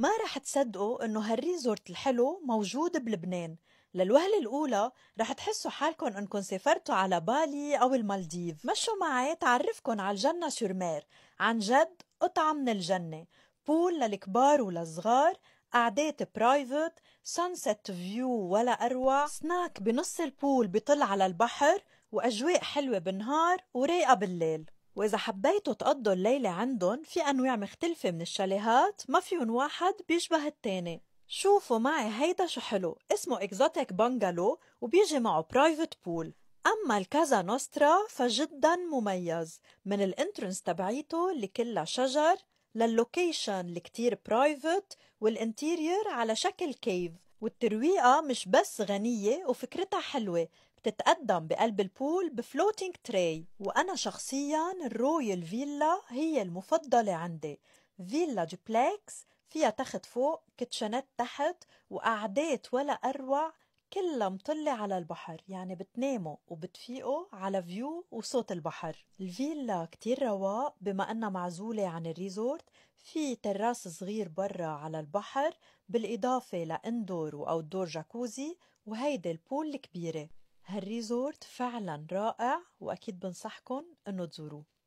ما رح تصدقوا انه هالريزورت الحلو موجود بلبنان للوهلة الأولى رح تحسوا حالكم إنكم سافرتوا على بالي أو المالديف مشوا معي تعرفكن على الجنة شرمير عن جد قطعة من الجنة بول للكبار وللصغار قعدات برايفت سانست فيو ولا أروع سناك بنص البول بطل على البحر وأجواء حلوة بالنهار ورايقة بالليل وإذا حبيتوا تقضوا الليلة عندن في أنواع مختلفة من الشاليهات ما فيهم واحد بيشبه التاني شوفوا معي هيدا شو حلو اسمه اكزوتيك بانجالو وبيجي معه برايفت بول أما الكازا نوسترا فجدا مميز من الانترنس تبعيته اللي كلها شجر للوكيشن اللي كتير برايفت والانتيرير على شكل كيف والترويقة مش بس غنية وفكرتها حلوة بتتقدم بقلب البول بفلوتينج تراي وأنا شخصيا الرويال فيلا هي المفضلة عندي فيلا دوبلكس فيها تخت فوق كتشنات تحت وقعدات ولا أروع كلها مطلة على البحر يعني بتناموا وبتفيقوا على فيو وصوت البحر الفيلا كتير رواق بما أنها معزولة عن الريزورت في تراس صغير برا على البحر بالإضافة لإندور دور جاكوزي وهيدي البول الكبيرة هالريزورت فعلا رائع وأكيد بنصحكم أنه تزوروه